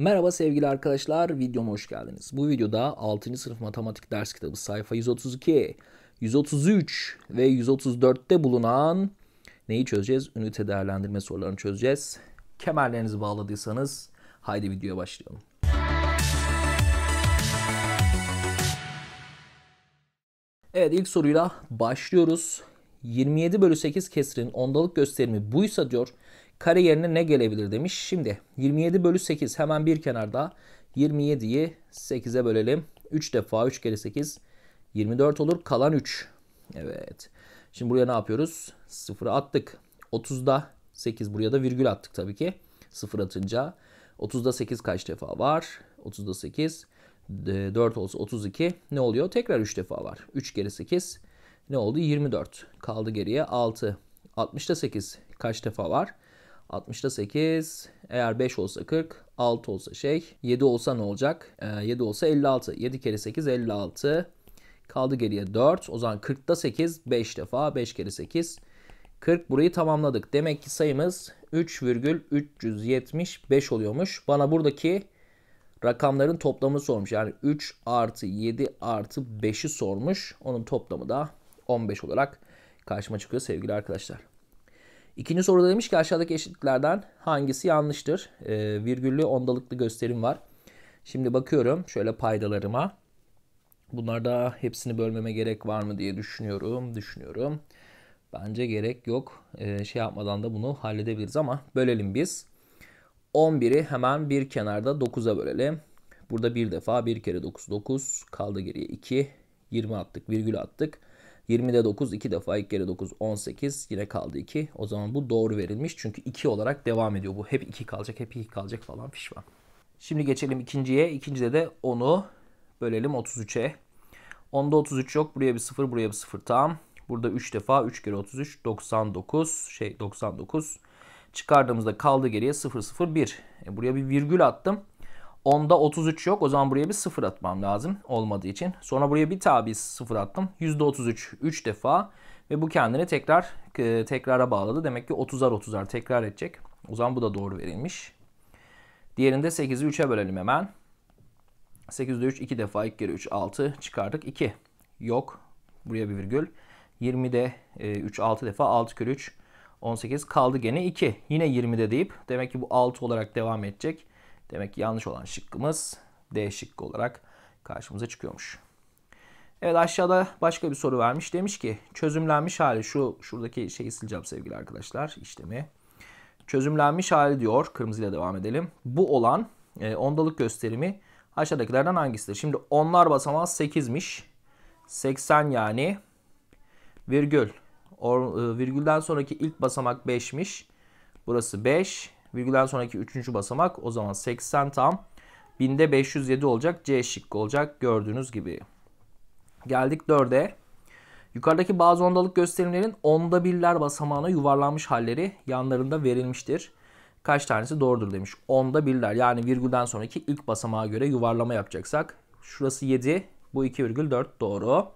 Merhaba sevgili arkadaşlar, videoma hoş geldiniz. Bu videoda 6. sınıf matematik ders kitabı sayfa 132, 133 ve 134'te bulunan neyi çözeceğiz? Ünite değerlendirme sorularını çözeceğiz. Kemerlerinizi bağladıysanız haydi videoya başlayalım. Evet ilk soruyla başlıyoruz. 27 bölü 8 kesrin ondalık gösterimi buysa diyor Kare yerine ne gelebilir demiş. Şimdi 27 bölü 8 hemen bir kenarda 27'yi 8'e bölelim. 3 defa 3 kere 8 24 olur. Kalan 3. Evet. Şimdi buraya ne yapıyoruz? 0 attık. 30'da 8 buraya da virgül attık tabii ki. 0 atınca 30'da 8 kaç defa var? 30'da 8 4 olsa 32 ne oluyor? Tekrar 3 defa var. 3 kere 8 ne oldu? 24. Kaldı geriye 6. 60'da 8 kaç defa var? 60'da 8. Eğer 5 olsa 40. 6 olsa şey. 7 olsa ne olacak? E, ee, 7 olsa 56. 7 kere 8 56. Kaldı geriye 4. O zaman 40'da 8 5 defa. 5 kere 8 40 burayı tamamladık. Demek ki sayımız 3,375 oluyormuş. Bana buradaki rakamların toplamını sormuş. Yani 3 artı 7 artı 5'i sormuş. Onun toplamı da 15 olarak karşıma çıkıyor sevgili arkadaşlar. İkinci soruda demiş ki aşağıdaki eşitliklerden hangisi yanlıştır? E, virgüllü ondalıklı gösterim var. Şimdi bakıyorum şöyle paydalarıma. Bunlarda hepsini bölmeme gerek var mı diye düşünüyorum. Düşünüyorum. Bence gerek yok. E, şey yapmadan da bunu halledebiliriz ama bölelim biz. 11'i hemen bir kenarda 9'a bölelim. Burada bir defa bir kere 9 9 kaldı geriye 2. 20 attık virgül attık. 20'de 9 2 defa 2 kere 9 18 yine kaldı 2. O zaman bu doğru verilmiş çünkü 2 olarak devam ediyor bu. Hep 2 kalacak hep 2 kalacak falan fiş var. Şimdi geçelim ikinciye. İkincide de 10'u bölelim 33'e. 10'da 33 yok. Buraya bir 0 buraya bir 0 tam. Burada 3 defa 3 kere 33 99 şey 99. Çıkardığımızda kaldı geriye 0 0 1. E buraya bir virgül attım. 10'da 33 yok. O zaman buraya bir 0 atmam lazım olmadığı için. Sonra buraya bir tabi 0 attım. %33 3 defa ve bu kendini tekrar e, tekrara bağladı. Demek ki 30'ar 30'ar tekrar edecek. O zaman bu da doğru verilmiş. Diğerinde 8'i 3'e bölelim hemen. 8'de 3 2 defa 2 kere 3 6 çıkardık 2. Yok. Buraya bir virgül. 20'de 3 6 defa 6 kere 3 18 kaldı gene 2. Yine 20'de deyip demek ki bu 6 olarak devam edecek. Demek ki yanlış olan şıkkımız D şıkkı olarak karşımıza çıkıyormuş. Evet aşağıda başka bir soru vermiş. Demiş ki çözümlenmiş hali şu şuradaki şeyi sileceğim sevgili arkadaşlar işlemi. Çözümlenmiş hali diyor. Kırmızıyla devam edelim. Bu olan e, ondalık gösterimi aşağıdakilerden hangisidir? Şimdi onlar basamağı 8'miş. 80 yani virgül. Or, e, virgülden sonraki ilk basamak 5'miş. Burası 5. Virgülden sonraki üçüncü basamak o zaman 80 tam. Binde 507 olacak. C şıkkı olacak gördüğünüz gibi. Geldik 4'e. Yukarıdaki bazı ondalık gösterimlerin onda birler basamağına yuvarlanmış halleri yanlarında verilmiştir. Kaç tanesi doğrudur demiş. Onda birler yani virgülden sonraki ilk basamağa göre yuvarlama yapacaksak. Şurası 7 bu 2,4 doğru.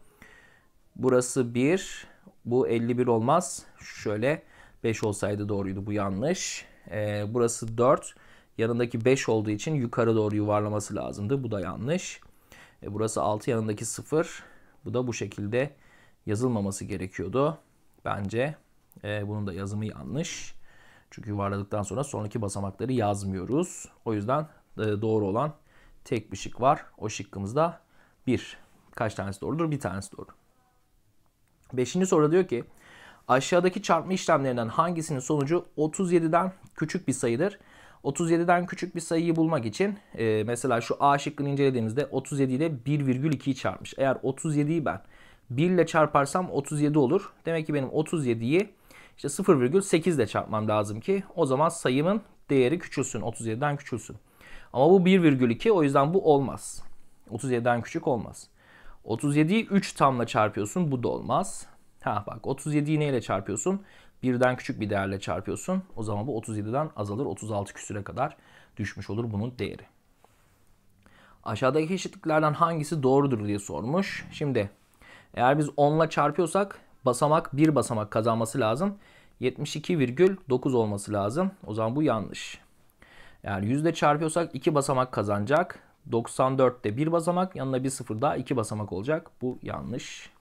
Burası 1 bu 51 olmaz. Şöyle 5 olsaydı doğruydu bu yanlış. E, burası 4. Yanındaki 5 olduğu için yukarı doğru yuvarlaması lazımdı. Bu da yanlış. E, burası 6 yanındaki 0. Bu da bu şekilde yazılmaması gerekiyordu. Bence e, bunun da yazımı yanlış. Çünkü yuvarladıktan sonra sonraki basamakları yazmıyoruz. O yüzden e, doğru olan tek bir şık var. O şıkkımız da 1. Kaç tanesi doğrudur? Bir tanesi doğru. Beşinci soruda diyor ki Aşağıdaki çarpma işlemlerinden hangisinin sonucu 37'den küçük bir sayıdır? 37'den küçük bir sayıyı bulmak için e, mesela şu A şıkkını incelediğimizde 37 ile 1,2'yi çarpmış. Eğer 37'yi ben 1 ile çarparsam 37 olur. Demek ki benim 37'yi işte 0,8 ile çarpmam lazım ki o zaman sayımın değeri küçülsün. 37'den küçülsün. Ama bu 1,2 o yüzden bu olmaz. 37'den küçük olmaz. 37'yi 3 tamla çarpıyorsun bu da olmaz. Ha bak 37'yi neyle çarpıyorsun? Birden küçük bir değerle çarpıyorsun. O zaman bu 37'den azalır 36 küsüre kadar düşmüş olur bunun değeri. Aşağıdaki eşitliklerden hangisi doğrudur diye sormuş. Şimdi eğer biz 10 ile çarpıyorsak basamak bir basamak kazanması lazım. 72,9 olması lazım. O zaman bu yanlış. Eğer yüzde çarpıyorsak 2 basamak kazanacak. 94'te 1 basamak yanına bir sıfır daha 2 basamak olacak. Bu yanlış.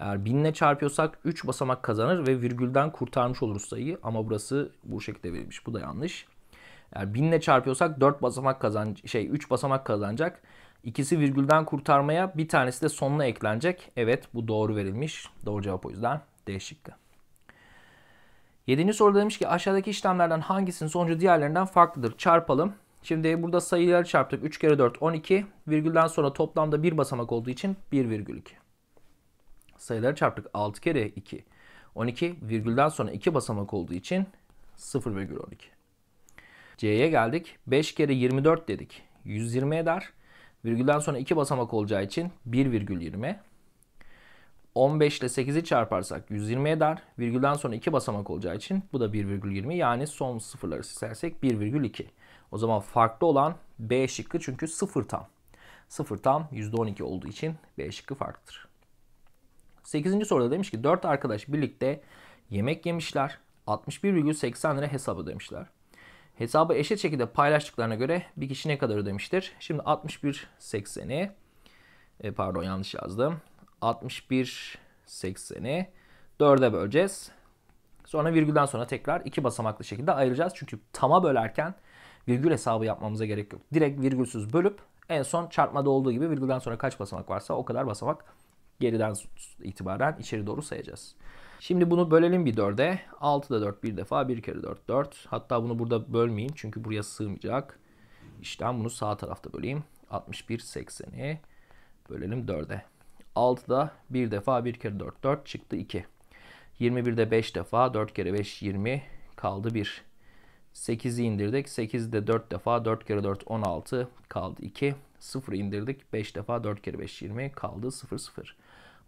Eğer binle çarpıyorsak 3 basamak kazanır ve virgülden kurtarmış oluruz sayıyı. Ama burası bu şekilde verilmiş. Bu da yanlış. Eğer binle çarpıyorsak 4 basamak kazan şey 3 basamak kazanacak. İkisi virgülden kurtarmaya bir tanesi de sonuna eklenecek. Evet bu doğru verilmiş. Doğru cevap o yüzden D şıkkı. Yedinci soruda demiş ki aşağıdaki işlemlerden hangisinin sonucu diğerlerinden farklıdır? Çarpalım. Şimdi burada sayıları çarptık. 3 kere 4 12. Virgülden sonra toplamda bir basamak olduğu için 1 virgül 2 sayıları çarptık. 6 kere 2. 12 virgülden sonra 2 basamak olduğu için 0,12. C'ye geldik. 5 kere 24 dedik. 120 eder. Virgülden sonra 2 basamak olacağı için 1,20. 15 ile 8'i çarparsak 120 eder. Virgülden sonra 2 basamak olacağı için bu da 1,20. Yani son sıfırları silersek 1,2. O zaman farklı olan B şıkkı çünkü 0 tam. 0 tam %12 olduğu için B şıkkı farklıdır. 8. soruda demiş ki 4 arkadaş birlikte yemek yemişler. 61,80 lira hesabı demişler. Hesabı eşit şekilde paylaştıklarına göre bir kişi ne kadar ödemiştir? Şimdi 61.80'i e, pardon yanlış yazdım. 61.80'i 4'e böleceğiz. Sonra virgülden sonra tekrar iki basamaklı şekilde ayıracağız. Çünkü tama bölerken virgül hesabı yapmamıza gerek yok. Direkt virgülsüz bölüp en son çarpmada olduğu gibi virgülden sonra kaç basamak varsa o kadar basamak geriden itibaren içeri doğru sayacağız. Şimdi bunu bölelim bir 4'e. 6 da 4 bir defa. 1 kere 4 4. Hatta bunu burada bölmeyeyim çünkü buraya sığmayacak. İşlem bunu sağ tarafta böleyim. 61 80'i bölelim 4'e. da 1 defa 1 kere 4 4 çıktı 2. 21'de 5 defa 4 kere 5 20 kaldı 1. 8'i indirdik. 8'de 4 defa 4 kere 4 16 kaldı 2. 0 indirdik. 5 defa 4 kere 5 20 kaldı 0 0.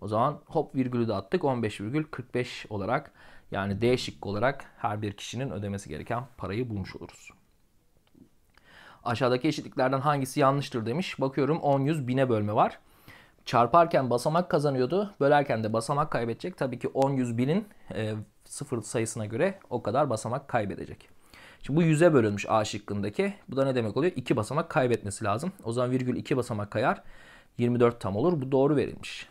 O zaman hop virgülü de attık 15,45 olarak yani D şıkkı olarak her bir kişinin ödemesi gereken parayı bulmuş oluruz. Aşağıdaki eşitliklerden hangisi yanlıştır demiş. Bakıyorum 10 100 1000'e bölme var. Çarparken basamak kazanıyordu. Bölerken de basamak kaybedecek. Tabii ki 10 100 1000'in e, sıfır sayısına göre o kadar basamak kaybedecek. Şimdi bu 100'e bölünmüş A şıkkındaki. Bu da ne demek oluyor? 2 basamak kaybetmesi lazım. O zaman virgül 2 basamak kayar. 24 tam olur. Bu doğru verilmiş.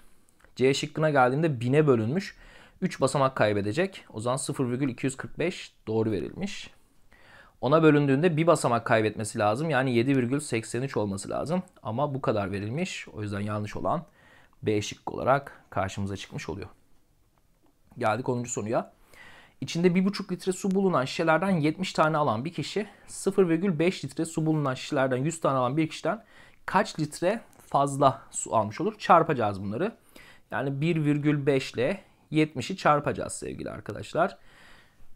C şıkkına geldiğinde 1000'e bölünmüş. 3 basamak kaybedecek. O zaman 0,245 doğru verilmiş. 10'a bölündüğünde bir basamak kaybetmesi lazım. Yani 7,83 olması lazım. Ama bu kadar verilmiş. O yüzden yanlış olan B şıkkı olarak karşımıza çıkmış oluyor. Geldik 10. soruya. İçinde 1,5 litre su bulunan şişelerden 70 tane alan bir kişi 0,5 litre su bulunan şişelerden 100 tane alan bir kişiden kaç litre fazla su almış olur? Çarpacağız bunları. Yani 1,5 ile 70'i çarpacağız sevgili arkadaşlar.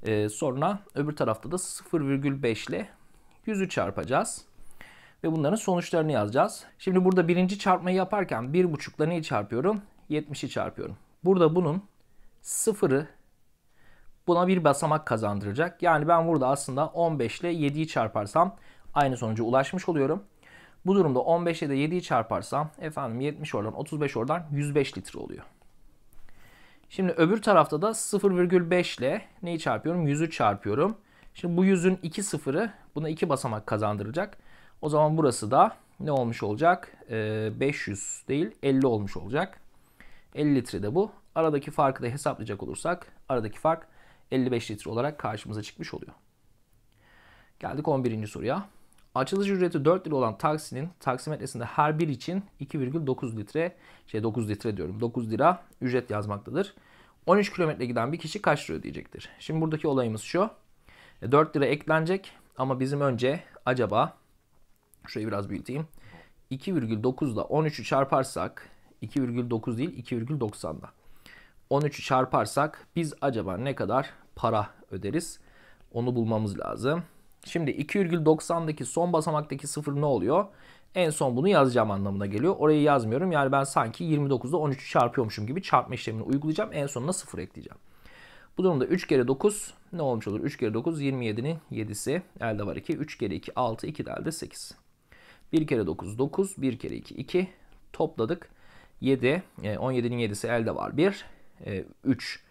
Ee, sonra öbür tarafta da 0,5 ile 100'ü çarpacağız. Ve bunların sonuçlarını yazacağız. Şimdi burada birinci çarpmayı yaparken 1,5 ile neyi çarpıyorum? 70'i çarpıyorum. Burada bunun 0'ı buna bir basamak kazandıracak. Yani ben burada aslında 15 ile 7'yi çarparsam aynı sonuca ulaşmış oluyorum. Bu durumda 15'e de 7'yi çarparsam efendim 70 oradan 35 oradan 105 litre oluyor. Şimdi öbür tarafta da 0,5 ile neyi çarpıyorum? 100'ü çarpıyorum. Şimdi bu 100'ün 2 sıfırı buna 2 basamak kazandıracak. O zaman burası da ne olmuş olacak? Ee, 500 değil 50 olmuş olacak. 50 litre de bu. Aradaki farkı da hesaplayacak olursak aradaki fark 55 litre olarak karşımıza çıkmış oluyor. Geldik 11. soruya. Açılış ücreti 4 lira olan taksinin taksimetresinde her bir için 2,9 litre şey 9 litre diyorum 9 lira ücret yazmaktadır. 13 kilometre giden bir kişi kaç lira ödeyecektir? Şimdi buradaki olayımız şu. 4 e, lira eklenecek ama bizim önce acaba şurayı biraz büyüteyim. 2,9 da 13'ü çarparsak 2,9 değil 2,90'da. 13'ü çarparsak biz acaba ne kadar para öderiz? Onu bulmamız lazım. Şimdi 2,90'daki son basamaktaki sıfır ne oluyor? En son bunu yazacağım anlamına geliyor. Orayı yazmıyorum. Yani ben sanki 29'da 13'ü çarpıyormuşum gibi çarpma işlemini uygulayacağım. En sonuna sıfır ekleyeceğim. Bu durumda 3 kere 9 ne olmuş olur? 3 kere 9 27'nin 7'si elde var 2. 3 kere 2 6 2 de elde 8. 1 kere 9 9 1 kere 2 2 topladık. 7 17'nin 7'si elde var 1 3. E,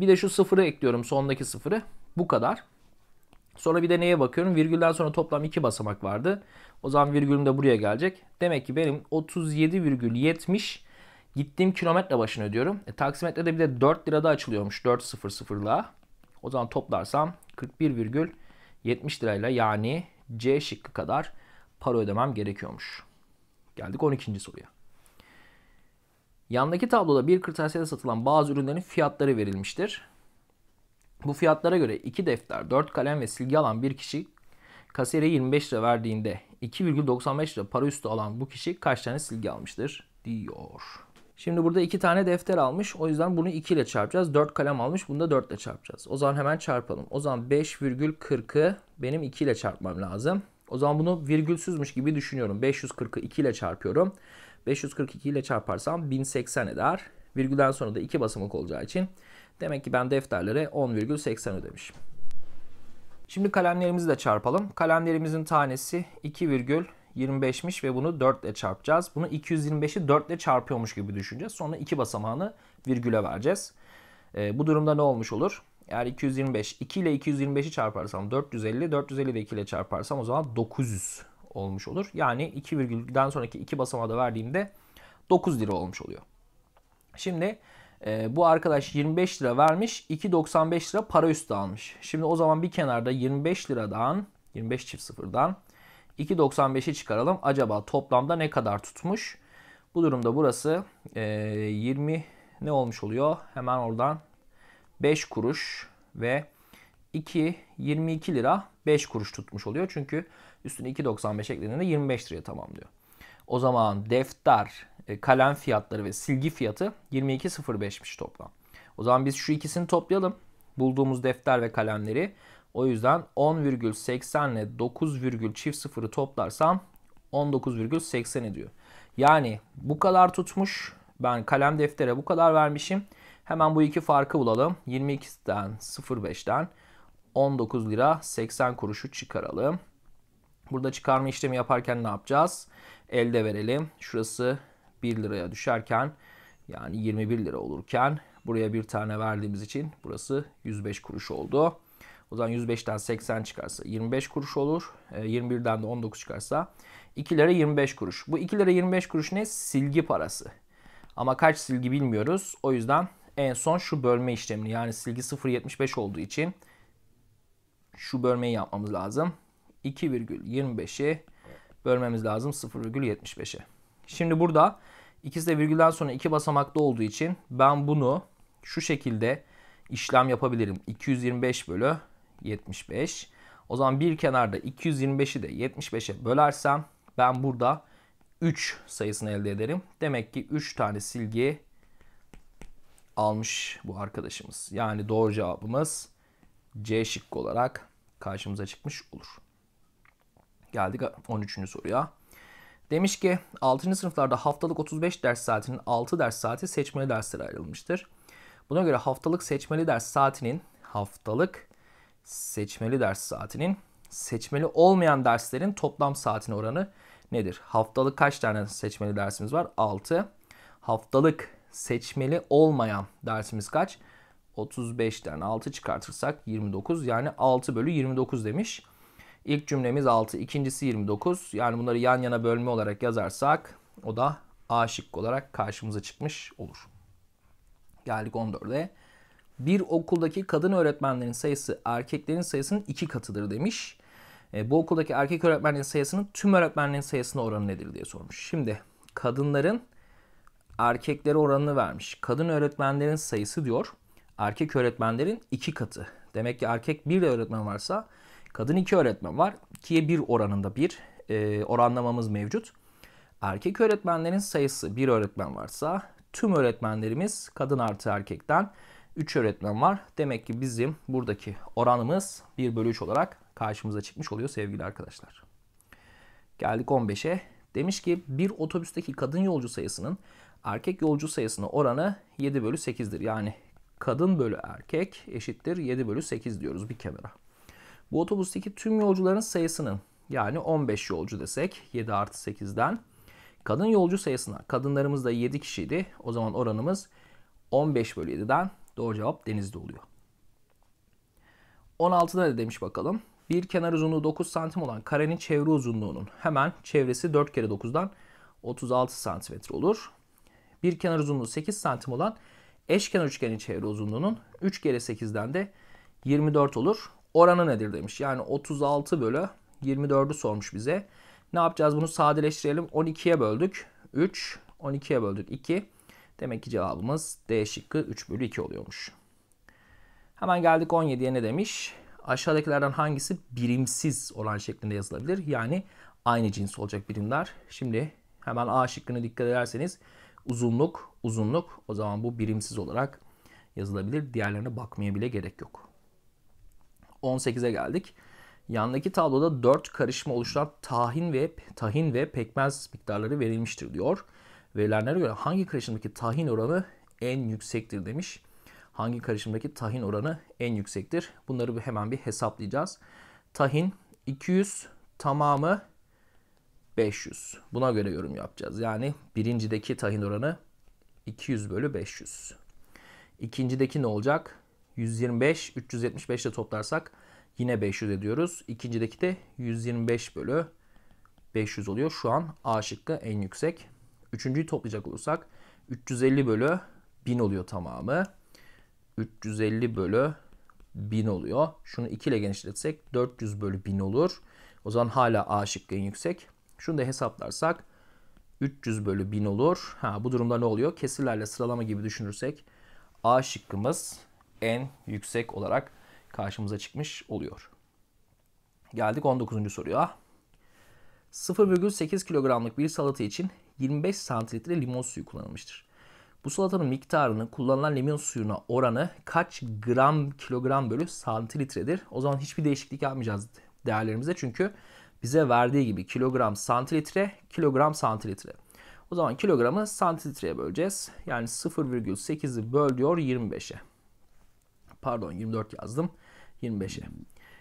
Bir de şu sıfırı ekliyorum sondaki sıfırı. Bu kadar. Sonra bir de neye bakıyorum? Virgülden sonra toplam 2 basamak vardı. O zaman virgülüm de buraya gelecek. Demek ki benim 37,70 gittiğim kilometre başına ödüyorum. E, de bir de 4 lirada açılıyormuş 4.00'la. O zaman toplarsam 41,70 lirayla yani C şıkkı kadar para ödemem gerekiyormuş. Geldik 12. soruya. Yandaki tabloda bir kırtasiyede satılan bazı ürünlerin fiyatları verilmiştir. Bu fiyatlara göre 2 defter, 4 kalem ve silgi alan bir kişi kasiyere 25 lira verdiğinde 2,95 lira para üstü alan bu kişi kaç tane silgi almıştır diyor. Şimdi burada 2 tane defter almış. O yüzden bunu 2 ile çarpacağız. 4 kalem almış. Bunu da 4 ile çarpacağız. O zaman hemen çarpalım. O zaman 5,40'ı benim 2 ile çarpmam lazım. O zaman bunu virgülsüzmüş gibi düşünüyorum. 540'ı 2 ile çarpıyorum. 542 ile çarparsam 1080 eder. Virgülden sonra da 2 basamak olacağı için Demek ki ben defterlere 10,80 ödemişim. Şimdi kalemlerimizi de çarpalım. Kalemlerimizin tanesi 2,25'miş ve bunu 4 ile çarpacağız. Bunu 225'i 4 ile çarpıyormuş gibi düşüneceğiz. Sonra iki basamağını virgüle vereceğiz. E, bu durumda ne olmuş olur? Eğer 225, 2 ile 225'i çarparsam 450, 450 de 2 ile çarparsam o zaman 900 olmuş olur. Yani 2 virgülden sonraki iki basamağı da verdiğimde 9 lira olmuş oluyor. Şimdi e, bu arkadaş 25 lira vermiş. 2.95 lira para üstü almış. Şimdi o zaman bir kenarda 25 liradan 25 çift sıfırdan 2.95'i çıkaralım. Acaba toplamda ne kadar tutmuş? Bu durumda burası e, 20 ne olmuş oluyor? Hemen oradan 5 kuruş ve 2 22 lira 5 kuruş tutmuş oluyor. Çünkü üstüne 2.95 eklediğinde 25 liraya tamamlıyor. O zaman defter, e, kalem fiyatları ve silgi fiyatı 22.05'miş toplam. O zaman biz şu ikisini toplayalım. Bulduğumuz defter ve kalemleri. O yüzden 10,80 ile çift sıfırı toplarsam 19,80 ediyor. Yani bu kadar tutmuş. Ben kalem deftere bu kadar vermişim. Hemen bu iki farkı bulalım. 22'den 05'ten 19 lira 80 kuruşu çıkaralım. Burada çıkarma işlemi yaparken ne yapacağız? elde verelim. Şurası 1 liraya düşerken yani 21 lira olurken buraya bir tane verdiğimiz için burası 105 kuruş oldu. O zaman 105'ten 80 çıkarsa 25 kuruş olur. 21'den ee, de 19 çıkarsa 2 lira 25 kuruş. Bu 2 lira 25 kuruş ne? Silgi parası. Ama kaç silgi bilmiyoruz. O yüzden en son şu bölme işlemini yani silgi 0.75 olduğu için şu bölmeyi yapmamız lazım. 2,25'i bölmemiz lazım 0,75'e. Şimdi burada ikisi de virgülden sonra iki basamaklı olduğu için ben bunu şu şekilde işlem yapabilirim. 225 bölü 75. O zaman bir kenarda 225'i de 75'e bölersem ben burada 3 sayısını elde ederim. Demek ki 3 tane silgi almış bu arkadaşımız. Yani doğru cevabımız C şıkkı olarak karşımıza çıkmış olur. Geldik 13. soruya. Demiş ki 6. sınıflarda haftalık 35 ders saatinin 6 ders saati seçmeli derslere ayrılmıştır. Buna göre haftalık seçmeli ders saatinin haftalık seçmeli ders saatinin seçmeli olmayan derslerin toplam saatin oranı nedir? Haftalık kaç tane seçmeli dersimiz var? 6. Haftalık seçmeli olmayan dersimiz kaç? 35'ten 6 çıkartırsak 29 yani 6 bölü 29 demiş. İlk cümlemiz 6, ikincisi 29. Yani bunları yan yana bölme olarak yazarsak o da A şıkkı olarak karşımıza çıkmış olur. Geldik 14'e. Bir okuldaki kadın öğretmenlerin sayısı erkeklerin sayısının iki katıdır demiş. E, bu okuldaki erkek öğretmenlerin sayısının tüm öğretmenlerin sayısına oranı nedir diye sormuş. Şimdi kadınların erkeklere oranını vermiş. Kadın öğretmenlerin sayısı diyor. Erkek öğretmenlerin iki katı. Demek ki erkek bir öğretmen varsa Kadın iki öğretmen var. 2'ye 1 oranında bir e, oranlamamız mevcut. Erkek öğretmenlerin sayısı bir öğretmen varsa tüm öğretmenlerimiz kadın artı erkekten 3 öğretmen var. Demek ki bizim buradaki oranımız 1 bölü 3 olarak karşımıza çıkmış oluyor sevgili arkadaşlar. Geldik 15'e. Demiş ki bir otobüsteki kadın yolcu sayısının erkek yolcu sayısına oranı 7 bölü 8'dir. Yani kadın bölü erkek eşittir 7 bölü 8 diyoruz bir kenara. Bu otobüsteki tüm yolcuların sayısının yani 15 yolcu desek 7 artı 8'den kadın yolcu sayısına kadınlarımız da 7 kişiydi. O zaman oranımız 15 bölü 7'den doğru cevap denizde oluyor. 16'da ne demiş bakalım. Bir kenar uzunluğu 9 santim olan karenin çevre uzunluğunun hemen çevresi 4 kere 9'dan 36 santimetre olur. Bir kenar uzunluğu 8 santim olan eşkenar üçgenin çevre uzunluğunun 3 kere 8'den de 24 olur oranı nedir demiş. Yani 36 bölü 24'ü sormuş bize. Ne yapacağız bunu sadeleştirelim. 12'ye böldük. 3. 12'ye böldük 2. Demek ki cevabımız D şıkkı 3 bölü 2 oluyormuş. Hemen geldik 17'ye ne demiş? Aşağıdakilerden hangisi birimsiz olan şeklinde yazılabilir? Yani aynı cins olacak birimler. Şimdi hemen A şıkkını dikkat ederseniz uzunluk, uzunluk o zaman bu birimsiz olarak yazılabilir. Diğerlerine bakmaya bile gerek yok. 18'e geldik. Yandaki tabloda 4 karışma oluşturan tahin ve tahin ve pekmez miktarları verilmiştir diyor. Verilenlere göre hangi karışımdaki tahin oranı en yüksektir demiş. Hangi karışımdaki tahin oranı en yüksektir? Bunları hemen bir hesaplayacağız. Tahin 200 tamamı 500. Buna göre yorum yapacağız. Yani birincideki tahin oranı 200 bölü 500. İkincideki ne olacak? 125, 375 ile toplarsak yine 500 ediyoruz. İkincideki de 125 bölü 500 oluyor. Şu an A şıkkı en yüksek. Üçüncüyü toplayacak olursak 350 bölü 1000 oluyor tamamı. 350 bölü 1000 oluyor. Şunu 2 ile genişletsek 400 bölü 1000 olur. O zaman hala A şıkkı en yüksek. Şunu da hesaplarsak 300 bölü 1000 olur. Ha, bu durumda ne oluyor? Kesirlerle sıralama gibi düşünürsek A şıkkımız en yüksek olarak karşımıza çıkmış oluyor. Geldik 19. soruya. 0,8 kilogramlık bir salata için 25 santilitre limon suyu kullanılmıştır. Bu salatanın miktarını kullanılan limon suyuna oranı kaç gram kilogram bölü santilitredir? O zaman hiçbir değişiklik yapmayacağız değerlerimize çünkü bize verdiği gibi kilogram santilitre, kilogram santilitre. O zaman kilogramı santilitreye böleceğiz. Yani 0,8'i böl diyor 25'e. Pardon 24 yazdım. 25'e.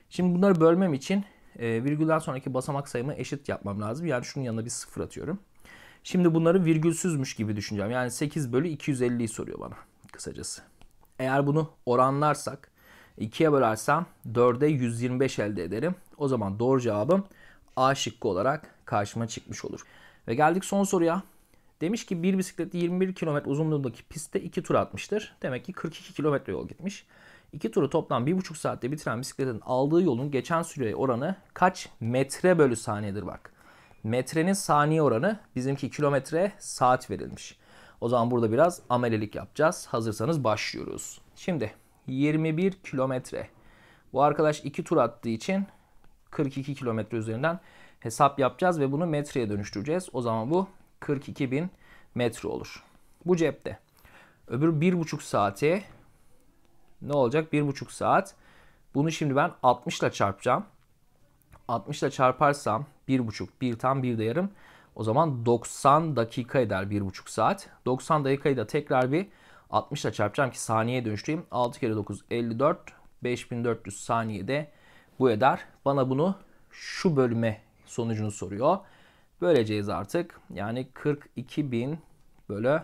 Şimdi bunları bölmem için e, virgülden sonraki basamak sayımı eşit yapmam lazım. Yani şunun yanına bir sıfır atıyorum. Şimdi bunları virgülsüzmüş gibi düşüneceğim. Yani 8 bölü 250'yi soruyor bana kısacası. Eğer bunu oranlarsak 2'ye bölersem 4'e 125 elde ederim. O zaman doğru cevabım A şıkkı olarak karşıma çıkmış olur. Ve geldik son soruya. Demiş ki bir bisiklet 21 km uzunluğundaki pistte 2 tur atmıştır. Demek ki 42 km yol gitmiş. İki turu toplam bir buçuk saatte bitiren bisikletin aldığı yolun geçen süreye oranı kaç metre bölü saniyedir bak. Metrenin saniye oranı bizimki kilometre saat verilmiş. O zaman burada biraz amelelik yapacağız. Hazırsanız başlıyoruz. Şimdi 21 kilometre. Bu arkadaş iki tur attığı için 42 kilometre üzerinden hesap yapacağız ve bunu metreye dönüştüreceğiz. O zaman bu 42 bin metre olur. Bu cepte. Öbür 1,5 saate ne olacak? 1,5 saat. Bunu şimdi ben 60 ile çarpacağım. 60 ile çarparsam 1,5, 1 tam 1 de O zaman 90 dakika eder 1,5 saat. 90 dakikayı da tekrar bir 60 ile çarpacağım ki saniyeye dönüştüreyim. 6 kere 9 54. 5400 saniyede bu eder. Bana bunu şu bölme sonucunu soruyor. Böleceğiz artık. Yani 42.000 bölü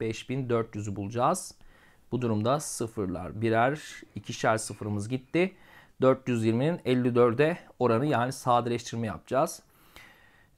5400'ü bulacağız. Bu durumda sıfırlar birer ikişer sıfırımız gitti. 420'nin 54'e oranı yani sadeleştirme yapacağız.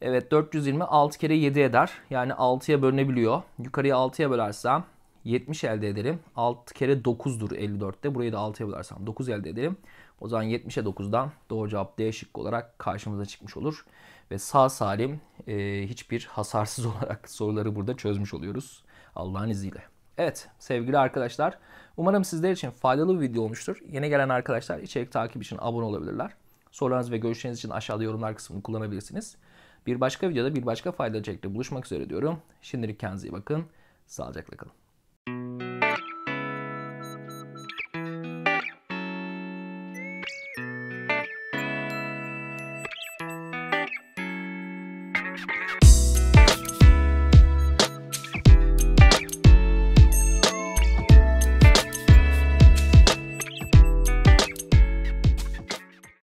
Evet 420 6 kere 7 eder. Yani 6'ya bölünebiliyor. Yukarıya 6'ya bölersem 70 elde ederim. 6 kere 9'dur 54'te. Burayı da 6'ya bölersem 9 elde ederim. O zaman 70'e 9'dan doğru cevap D şıkkı olarak karşımıza çıkmış olur. Ve sağ salim e, hiçbir hasarsız olarak soruları burada çözmüş oluyoruz. Allah'ın izniyle. Evet sevgili arkadaşlar umarım sizler için faydalı bir video olmuştur. Yeni gelen arkadaşlar içerik takip için abone olabilirler. Sorularınız ve görüşleriniz için aşağıda yorumlar kısmını kullanabilirsiniz. Bir başka videoda bir başka faydalı içerikle buluşmak üzere diyorum. Şimdilik kendinize iyi bakın. Sağlıcakla kalın.